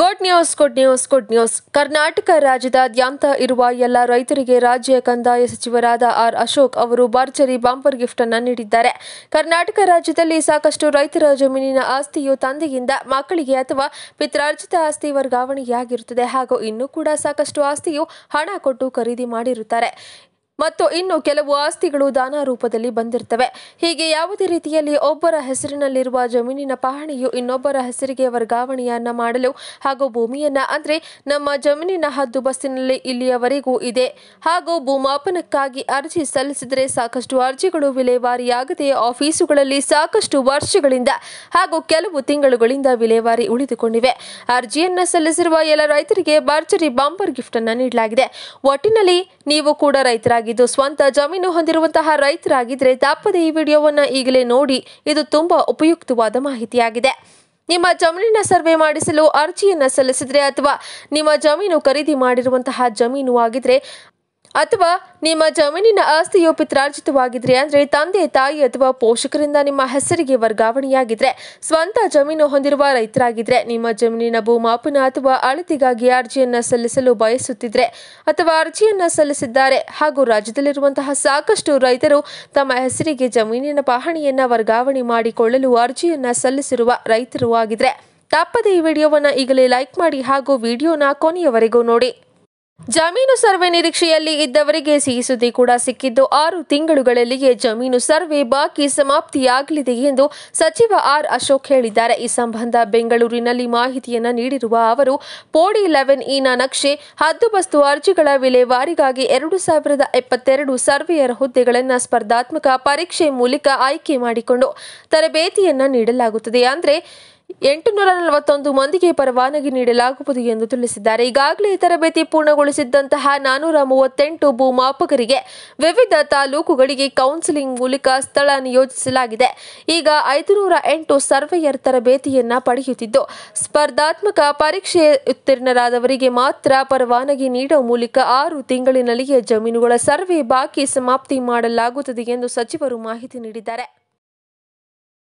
good news good news good news Karnataka ರಾಜ್ಯದಾದ್ಯಂತ ಇರುವ ಎಲ್ಲ ರೈತರಿಗೆ ರಾಜ್ಯ ಕಂದಾಯ ಸಚಿವರಾದ ಆರ್ ಅಶೋಕ್ ಅವರು ಭರ್ಜರಿ ಬಾಂಪರ್ ಗಿಫ್ಟ್ ಅನ್ನು ನೀಡಿದ್ದಾರೆ ಕರ್ನಾಟಕ ರಾಜ್ಯದಲ್ಲಿ ಸಾಕಷ್ಟು ರೈತರ ಜಮೀನಿನ ಆಸ್ತಿಯು ತಂದೆಯಿಂದ ಮಕ್ಕಳಿಗೆ ಅಥವಾ ಪಿತ್ರಾರ್ಜಿತ ಆಸ್ತಿ ವರ್ಗಾವಣೆಯಾಗಿರುತ್ತದೆ ಹಾಗೂ ಇನ್ನೂ ಕೂಡ ಸಾಕಷ್ಟು ಆಸ್ತಿಯು ಹಣ ಕೊಟ್ಟು ಖರೀದಿ ಮಾಡಿರುತ್ತಾರೆ ಮತ್ತು ಇನ್ನು ಕೆಲವು ಆಸ್ತಿಗಳು ದಾನ ರೂಪದಲ್ಲಿ ಬಂದಿರುತ್ತವೆ ಹೀಗೆ ಯಾವುದೇ ರೀತಿಯಲ್ಲಿ ಒಬ್ಬರ ಹೆಸರಿನಲ್ಲಿರುವ ಜಮೀನಿನ ಪಹಣಿಯು ಇನ್ನೊಬ್ಬರ ಹೆಸರಿಗೆ ವರ್ಗಾವಣೆಯನ್ನ ಮಾಡಲು ಹಾಗೂ ಭೂಮಿಯನ್ನ ಅಂದ್ರೆ ನಮ್ಮ ಜಮೀನಿನ ಹದ್ದು ಬಸ್ಸಿನಲ್ಲಿ ಇಲ್ಲಿಯವರೆಗೂ ಇದೆ ಹಾಗೂ ಭೂಮಾಪನಕ್ಕಾಗಿ ಅರ್ಜಿ ಸಲ್ಲಿಸಿದರೆ ಸಾಕಷ್ಟು ಅರ್ಜಿಗಳು ವಿಲೇವಾರಿಯಾಗದೆ ಆಫೀಸುಗಳಲ್ಲಿ ಸಾಕಷ್ಟು ವರ್ಷಗಳಿಂದ ಹಾಗೂ ಕೆಲವು ತಿಂಗಳುಗಳಿಂದ ವಿಲೇವಾರಿ ಉಳಿದುಕೊಂಡಿವೆ ಅರ್ಜಿಯನ್ನ ಸಲ್ಲಿಸಿರುವ ಎಲ್ಲ ರೈತರಿಗೆ ಭರ್ಜರಿ ಬಾಂಬರ್ ಗಿಫ್ಟ್ ಅನ್ನ ನೀಡಲಾಗಿದೆ ಒಟ್ಟಿನಲ್ಲಿ ನೀವು ಕೂಡ ರೈತರಾಗಿ ಇದು ಸ್ವಂತ ಜಮೀನು ಹೊಂದಿರುವಂತಹ ರೈತರಾಗಿದ್ರೆ ತಪ್ಪದೆ ಈ ವಿಡಿಯೋವನ್ನು ಈಗಲೇ ನೋಡಿ ಇದು ತುಂಬಾ ಉಪಯುಕ್ತವಾದ ಮಾಹಿತಿಯಾಗಿದೆ ನಿಮ್ಮ ಜಮೀನಿನ ಸರ್ವೆ ಮಾಡಿಸಲು ಅರ್ಜಿಯನ್ನು ಸಲ್ಲಿಸಿದ್ರೆ ಅಥವಾ ನಿಮ್ಮ ಜಮೀನು ಖರೀದಿ ಮಾಡಿರುವಂತಹ ಜಮೀನು ಆಗಿದ್ರೆ ಅಥವಾ ನಿಮ್ಮ ಜಮೀನಿನ ಆಸ್ತಿಯು ಪಿತ್ರಾರ್ಜಿತವಾಗಿದ್ರೆ ಅಂದರೆ ತಂದೆ ತಾಯಿ ಅಥವಾ ಪೋಷಕರಿಂದ ನಿಮ್ಮ ಹೆಸರಿಗೆ ವರ್ಗಾವಣೆಯಾಗಿದ್ರೆ ಸ್ವಂತ ಜಮೀನು ಹೊಂದಿರುವ ರೈತರಾಗಿದ್ರೆ ನಿಮ್ಮ ಜಮೀನಿನ ಭೂಮಾಪನ ಅಥವಾ ಅಳತೆಗಾಗಿ ಅರ್ಜಿಯನ್ನು ಸಲ್ಲಿಸಲು ಬಯಸುತ್ತಿದ್ರೆ ಅಥವಾ ಅರ್ಜಿಯನ್ನು ಸಲ್ಲಿಸಿದ್ದಾರೆ ಹಾಗೂ ರಾಜ್ಯದಲ್ಲಿರುವಂತಹ ಸಾಕಷ್ಟು ರೈತರು ತಮ್ಮ ಹೆಸರಿಗೆ ಜಮೀನಿನ ಪಹಣಿಯನ್ನು ವರ್ಗಾವಣೆ ಮಾಡಿಕೊಳ್ಳಲು ಅರ್ಜಿಯನ್ನು ಸಲ್ಲಿಸಿರುವ ರೈತರು ಆಗಿದ್ರೆ ತಪ್ಪದೇ ಈ ವಿಡಿಯೋವನ್ನು ಈಗಲೇ ಲೈಕ್ ಮಾಡಿ ಹಾಗೂ ವಿಡಿಯೋನ ಕೊನೆಯವರೆಗೂ ನೋಡಿ ಜಮೀನು ಸರ್ವೆ ನಿರೀಕ್ಷೆಯಲ್ಲಿ ಇದ್ದವರಿಗೆ ಸಿಹಿ ಸುದ್ದಿ ಕೂಡ ಸಿಕ್ಕಿದ್ದು ಆರು ತಿಂಗಳುಗಳಲ್ಲಿಯೇ ಜಮೀನು ಸರ್ವೆ ಬಾಕಿ ಸಮಾಪ್ತಿಯಾಗಲಿದೆ ಎಂದು ಸಚಿವ ಆರ್ ಅಶೋಕ್ ಹೇಳಿದ್ದಾರೆ ಈ ಸಂಬಂಧ ಬೆಂಗಳೂರಿನಲ್ಲಿ ಮಾಹಿತಿಯನ್ನು ನೀಡಿರುವ ಅವರು ಪೋಡಿ ಲೆವೆನ್ ಇನ ನಕ್ಷೆ ಹದ್ದುಬಸ್ತು ಅರ್ಜಿಗಳ ವಿಲೇವಾರಿಗಾಗಿ ಎರಡು ಸಾವಿರದ ಎಪ್ಪತ್ತೆರಡು ಸರ್ವೆಯರ್ ಹುದ್ದೆಗಳನ್ನು ಸ್ಪರ್ಧಾತ್ಮಕ ಪರೀಕ್ಷೆ ಮೂಲಕ ಆಯ್ಕೆ ಮಾಡಿಕೊಂಡು ತರಬೇತಿಯನ್ನು ನೀಡಲಾಗುತ್ತದೆ ಅಂದರೆ ಎಂಟುನೂರ ನಲವತ್ತೊಂದು ಮಂದಿಗೆ ಪರವಾನಗಿ ನೀಡಲಾಗುವುದು ಎಂದು ತಿಳಿಸಿದ್ದಾರೆ ಈಗಾಗಲೇ ತರಬೇತಿ ಪೂರ್ಣಗೊಳಿಸಿದ್ದಂತಹ ನಾನೂರ ಮೂವತ್ತೆಂಟು ಭೂಮಾಪಕರಿಗೆ ವಿವಿಧ ತಾಲೂಕುಗಳಿಗೆ ಕೌನ್ಸಿಲಿಂಗ್ ಮೂಲಕ ಸ್ಥಳ ನಿಯೋಜಿಸಲಾಗಿದೆ ಈಗ ಐದುನೂರ ಎಂಟು ಸರ್ವೆಯರ್ ತರಬೇತಿಯನ್ನ ಪಡೆಯುತ್ತಿದ್ದು ಸ್ಪರ್ಧಾತ್ಮಕ ಪರೀಕ್ಷೆ ಉತ್ತೀರ್ಣರಾದವರಿಗೆ ಮಾತ್ರ ಪರವಾನಗಿ ನೀಡುವ ಮೂಲಕ ಆರು ತಿಂಗಳಿನಲ್ಲಿಯೇ ಜಮೀನುಗಳ ಸರ್ವೆ ಬಾಕಿ ಸಮಾಪ್ತಿ ಮಾಡಲಾಗುತ್ತದೆ ಎಂದು ಸಚಿವರು ಮಾಹಿತಿ ನೀಡಿದ್ದಾರೆ